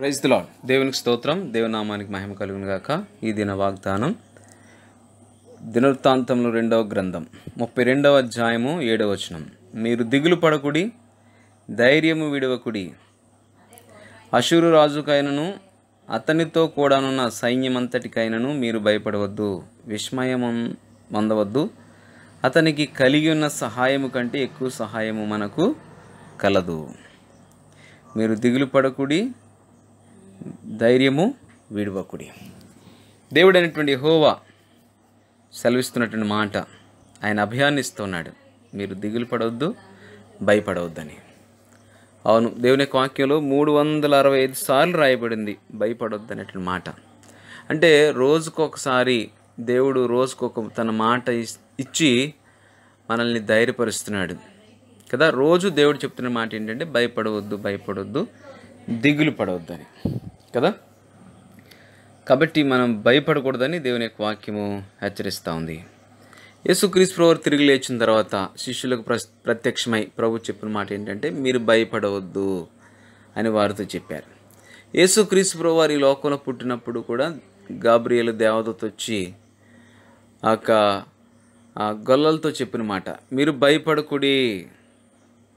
praise దిలాడ్ దేవునికి స్తోత్రం దేవునామానికి మహిమ కలుగును గాక ఈ దిన వాగ్దానం దినవృత్తాంతంలో రెండవ గ్రంథం ముప్పై రెండవ అధ్యాయము ఏడవ వచనం మీరు దిగులు పడకుడి ధైర్యము విడవకుడి అశురు రాజుకైనను అతనితో కూడానున్న సైన్యమంతటికైనను మీరు భయపడవద్దు విస్మయం పొందవద్దు అతనికి కలిగి ఉన్న సహాయము కంటే ఎక్కువ సహాయము మనకు కలదు మీరు దిగులు పడకుడి ధైర్యము విడువకుడి దేవుడైనటువంటి హోవా సెలవిస్తున్నటువంటి మాట ఆయన అభియాన్నిస్తున్నాడు మీరు దిగులు పడవద్దు భయపడవద్దని అవును దేవుని వాక్యంలో మూడు వందల అరవై ఐదు సార్లు రాయబడింది భయపడొద్దు అనేటువంటి మాట అంటే రోజుకొకసారి దేవుడు రోజుకొక తన మాట ఇచ్చి మనల్ని ధైర్యపరుస్తున్నాడు కదా రోజు దేవుడు చెప్తున్న మాట ఏంటంటే భయపడవద్దు భయపడవద్దు దిగులు పడవద్దు అని కదా కాబట్టి మనం భయపడకూడదని దేవుని యొక్క వాక్యము హెచ్చరిస్తూ ఉంది యేసుక్రీస్తు ప్రభు తిరిగి లేచిన తర్వాత శిష్యులకు ప్ర ప్రత్యక్షమై ప్రభు చెప్పిన మాట ఏంటంటే మీరు భయపడవద్దు అని వారితో చెప్పారు యేసుక్రీస్తు ప్రభు ఈ లోకంలో పుట్టినప్పుడు కూడా గాబ్రియలు దేవతతో వచ్చి ఆ గొల్లలతో చెప్పిన మాట మీరు భయపడకుడి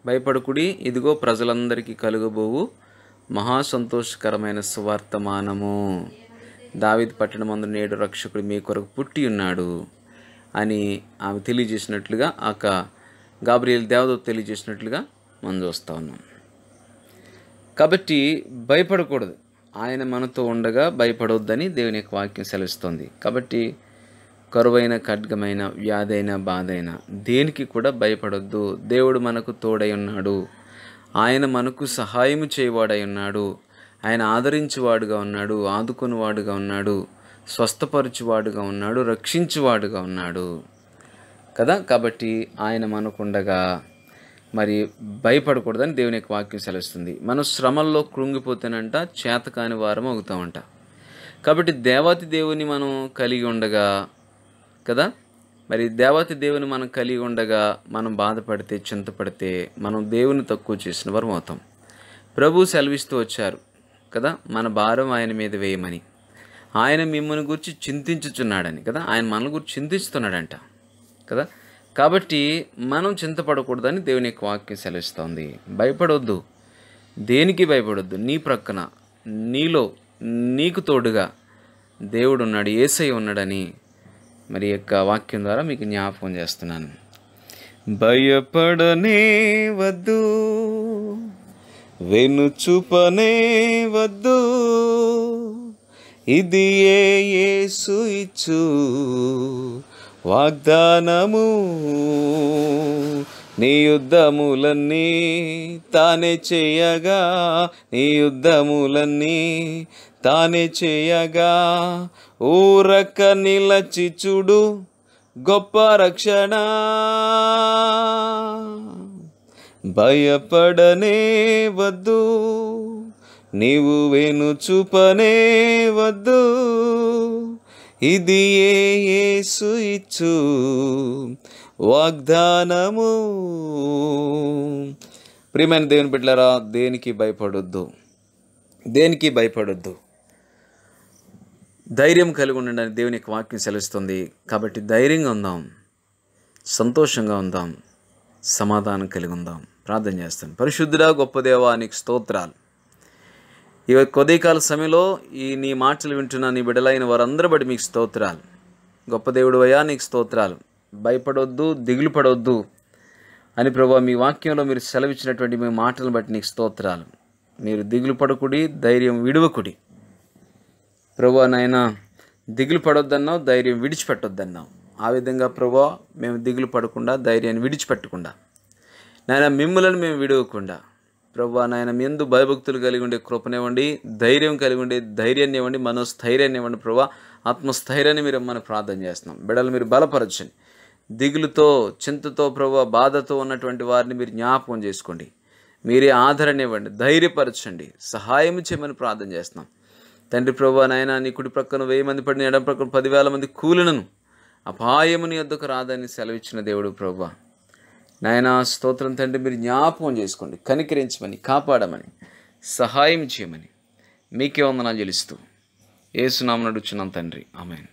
భయపడకుడి ఇదిగో ప్రజలందరికీ కలుగబోవు మహాసంతోషకరమైన సువార్తమానము దావిద్ అందు నేడు రక్షకుడు మీ కొరకు పుట్టి ఉన్నాడు అని ఆమె తెలియజేసినట్లుగా ఆక గాబ్రియల్ దేవదత్ తెలియజేసినట్లుగా మనం చూస్తూ ఉన్నాం కాబట్టి భయపడకూడదు ఆయన మనతో ఉండగా భయపడవద్దని దేవుని యొక్క వాక్యం సెలవిస్తోంది కాబట్టి కరువైన ఖడ్గమైన వ్యాధైన బాధైన దేనికి కూడా భయపడొద్దు దేవుడు మనకు తోడై ఉన్నాడు ఆయన మనకు సహాయము చేయవాడై ఉన్నాడు ఆయన ఆదరించేవాడుగా ఉన్నాడు ఆదుకునేవాడుగా ఉన్నాడు స్వస్థపరచువాడుగా ఉన్నాడు రక్షించువాడుగా ఉన్నాడు కదా కాబట్టి ఆయన మనకుండగా మరి భయపడకూడదని దేవుని యొక్క వాక్యం సెలవుస్తుంది మనం శ్రమల్లో కృంగిపోతేనంట చేతకాని వారం అవుతామంట కాబట్టి దేవాతి దేవుని మనం కలిగి ఉండగా కదా మరి దేవతి దేవుని మనం కలిగి ఉండగా మనం బాధపడితే చింతపడితే మనం దేవుని తక్కువ చేసిన వారు అవుతాం ప్రభు సెలవిస్తూ వచ్చారు కదా మన భారం ఆయన మీద వేయమని ఆయన మిమ్మల్ని గురించి చింతించుచున్నాడని కదా ఆయన మనల్ని గురించి చింతిస్తున్నాడంట కదా కాబట్టి మనం చింతపడకూడదని దేవుని యొక్క వాక్యం సెలవిస్తోంది భయపడొద్దు దేనికి భయపడొద్దు నీ ప్రక్కన నీలో నీకు తోడుగా దేవుడు ఉన్నాడు ఏసై ఉన్నాడని మరి యొక్క వాక్యం ద్వారా మీకు జ్ఞాపకం చేస్తున్నాను భయపడనే వద్దు చూపనే వద్దు ఇది ఏ సుచు వాగ్దానము నీ యుద్ధములన్నీ తానే చేయగా నీ యుద్ధములన్నీ తానే చేయగా ఊరక నిలచి చూడు గొప్ప రక్షణ భయపడనే వద్దు నీవు వేణు చూపనే వద్దు ఇది ఏసు ఇచ్చు వాగ్దానము ప్రియమైన దేవుని బిడ్డలరా దేనికి భయపడొద్దు దేనికి భయపడొద్దు ధైర్యం కలిగి ఉండడానికి దేవుని యొక్క వాక్యం సెలవుస్తుంది కాబట్టి ధైర్యంగా ఉందాం సంతోషంగా ఉందాం సమాధానం కలిగి ఉందాం ప్రార్థన చేస్తాం పరిశుద్ధుడా గొప్ప దేవా నీకు స్తోత్రాలు ఈ కొద్దికాల సమయంలో ఈ నీ మాటలు వింటున్న నీ బిడలైన వారందరూ బట్టి మీకు స్తోత్రాలు గొప్ప దేవుడు అయ్యా నీకు స్తోత్రాలు భయపడొద్దు దిగులు పడొద్దు అని ప్రభా మీ వాక్యంలో మీరు సెలవిచ్చినటువంటి మీ మాటలను బట్టి నీకు స్తోత్రాలు మీరు దిగులు పడకుడి ధైర్యం విడవకుడి ప్రభు నాయన దిగులు పడొద్దన్నావు ధైర్యం విడిచిపెట్టొద్దన్నావు ఆ విధంగా ప్రభు మేము దిగులు పడకుండా ధైర్యాన్ని విడిచిపెట్టకుండా నాయన మిమ్మలను మేము విడవకుండా ప్రభు నాయన ఎందు భయభక్తులు కలిగి ఉండే కృపనివ్వండి ధైర్యం కలిగి ఉండే ధైర్యాన్ని ఇవ్వండి మనోస్థైర్యాన్ని ఇవ్వండి ప్రభా ఆత్మస్థైర్యాన్ని మీరు మనం ప్రార్థన చేస్తున్నాం బిడలు మీరు బలపరచండి దిగులుతో చింతతో ప్రభు బాధతో ఉన్నటువంటి వారిని మీరు జ్ఞాపకం చేసుకోండి మీరే ఆదరణ ఇవ్వండి ధైర్యపరచండి సహాయం చేయమని ప్రార్థన చేస్తున్నాం తండ్రి ప్రభు నాయన నీ కుడి ప్రక్కన వెయ్యి మంది పడిన ఎడం ప్రక్కన పదివేల మంది కూలినను అపాయముని యొద్దకు రాదని సెలవిచ్చిన దేవుడు ప్రభా నాయన స్తోత్రం తండ్రి మీరు జ్ఞాపకం చేసుకోండి కనికరించమని కాపాడమని సహాయం చేయమని మీకే వందనాలు చెల్లిస్తూ నడుచున్నాం తండ్రి ఆమెను